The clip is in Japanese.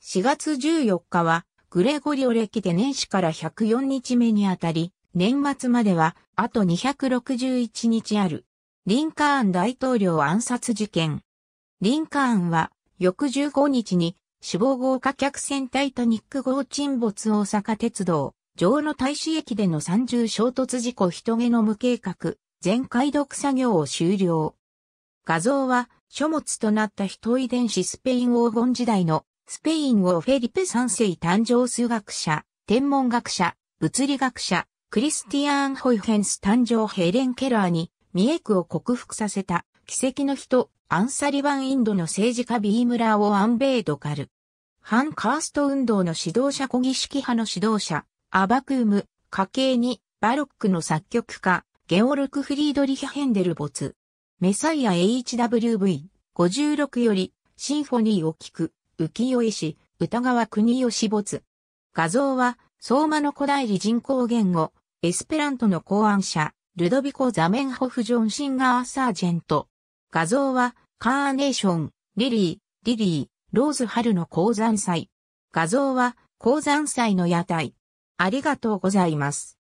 4月14日は、グレゴリオ歴で年始から104日目にあたり、年末までは、あと261日ある。リンカーン大統領暗殺事件。リンカーンは、翌15日に、死亡豪華客船タイタニック号沈没大阪鉄道、上野大使駅での三重衝突事故人ゲの無計画、全解読作業を終了。画像は、書物となった人遺伝子スペイン黄金時代のスペインをフェリペ三世誕生数学者、天文学者、物理学者、クリスティアン・ホイフェンス誕生ヘレン・ケラーに、ミエクを克服させた、奇跡の人、アンサリバンインドの政治家ビームラーをアンベイドカル。反カースト運動の指導者古儀式派の指導者、アバクーム、家系に、バロックの作曲家、ゲオルク・フリードリヒ・ヘンデルボツ。メサイア HWV56 より、シンフォニーを聴く。浮世絵師、歌川国吉没。画像は、相馬の古代理人口言語、エスペラントの考案者、ルドビコ・ザメンホフ・ジョン・シンガー・サージェント。画像は、カーネーション、リリー、リリー、ローズ・春の鉱山祭。画像は、鉱山祭の屋台。ありがとうございます。